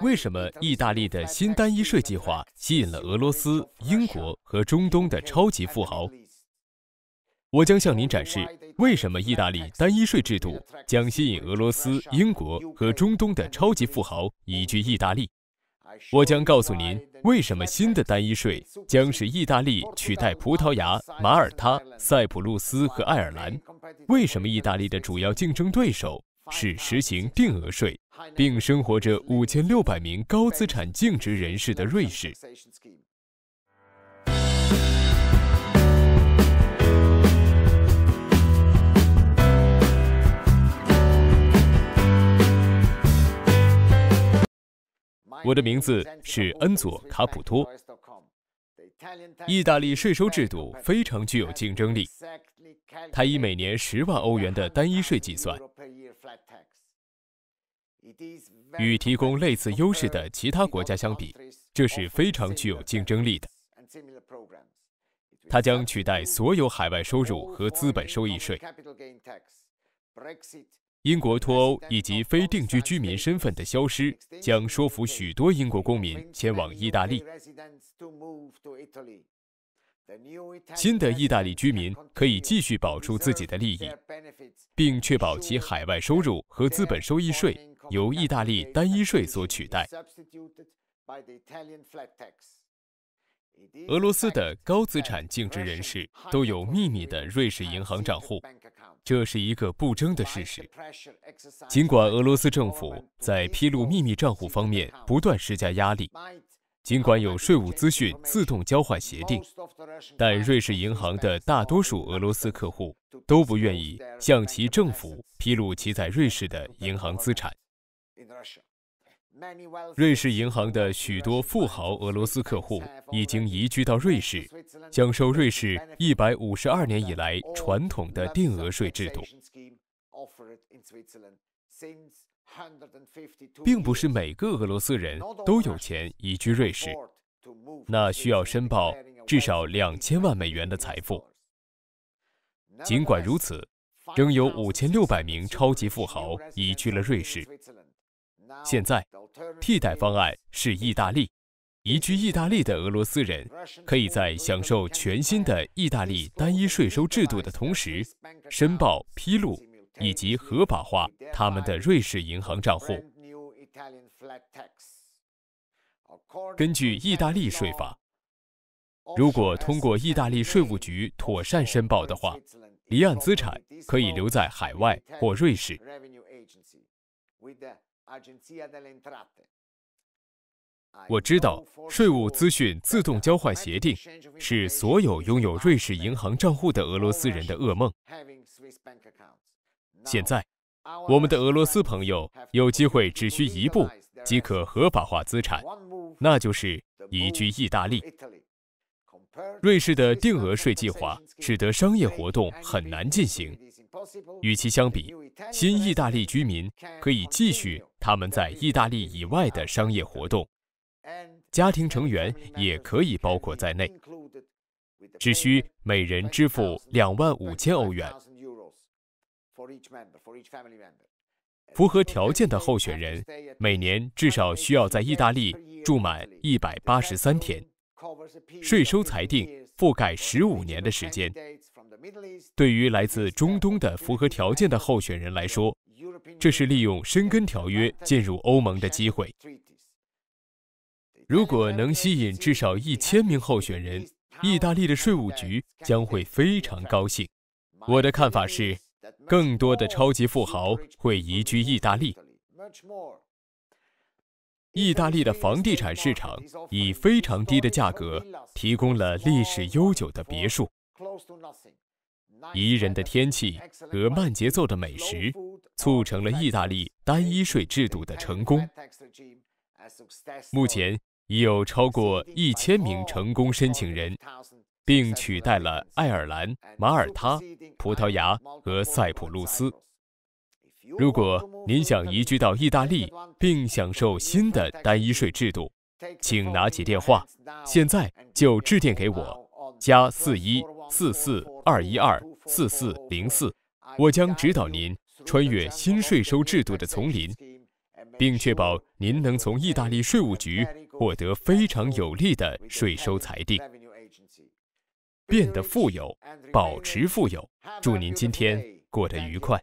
为什么意大利的新单一税计划吸引了俄罗斯、英国和中东的超级富豪？我将向您展示为什么意大利单一税制度将吸引俄罗斯、英国和中东的超级富豪移居意大利。我将告诉您为什么新的单一税将使意大利取代葡萄牙、马耳他、塞浦路斯和爱尔兰，为什么意大利的主要竞争对手。是实行定额税，并生活着五千六百名高资产净值人士的瑞士。我的名字是恩佐·卡普托。意大利税收制度非常具有竞争力，它以每年十万欧元的单一税计算。与提供类似优势的其他国家相比，这是非常具有竞争力的。它将取代所有海外收入和资本收益税。英国脱欧以及非定居居民身份的消失，将说服许多英国公民前往意大利。新的意大利居民可以继续保住自己的利益，并确保其海外收入和资本收益税。由意大利单一税所取代。俄罗斯的高资产净值人士都有秘密的瑞士银行账户，这是一个不争的事实。尽管俄罗斯政府在披露秘密账户方面不断施加压力，尽管有税务资讯自动交换协定，但瑞士银行的大多数俄罗斯客户都不愿意向其政府披露其在瑞士的银行资产。瑞士银行的许多富豪俄罗斯客户已经移居到瑞士，享受瑞士一百五十二年以来传统的定额税制度。并不是每个俄罗斯人都有钱移居瑞士，那需要申报至少两千万美元的财富。尽管如此，仍有五千六百名超级富豪移居了瑞士。现在，替代方案是意大利。移居意大利的俄罗斯人可以在享受全新的意大利单一税收制度的同时，申报、披露以及合法化他们的瑞士银行账户。根据意大利税法，如果通过意大利税务局妥善申报的话，离岸资产可以留在海外或瑞士。我知道，税务资讯自动交换协定是所有拥有瑞士银行账户的俄罗斯人的噩梦。现在，我们的俄罗斯朋友有机会只需一步即可合法化资产，那就是移居意大利。瑞士的定额税计划使得商业活动很难进行。与其相比，新意大利居民可以继续他们在意大利以外的商业活动，家庭成员也可以包括在内，只需每人支付两万五千欧元。符合条件的候选人每年至少需要在意大利住满一百八十三天。税收裁定覆盖十五年的时间。对于来自中东的符合条件的候选人来说，这是利用申根条约进入欧盟的机会。如果能吸引至少一千名候选人，意大利的税务局将会非常高兴。我的看法是，更多的超级富豪会移居意大利。意大利的房地产市场以非常低的价格提供了历史悠久的别墅，宜人的天气和慢节奏的美食促成了意大利单一税制度的成功。目前已有超过一千名成功申请人，并取代了爱尔兰、马耳他、葡萄牙和塞浦路斯。如果您想移居到意大利并享受新的单一税制度，请拿起电话，现在就致电给我，加四一四四二一二四四零四，我将指导您穿越新税收制度的丛林，并确保您能从意大利税务局获得非常有利的税收裁定，变得富有，保持富有。祝您今天过得愉快。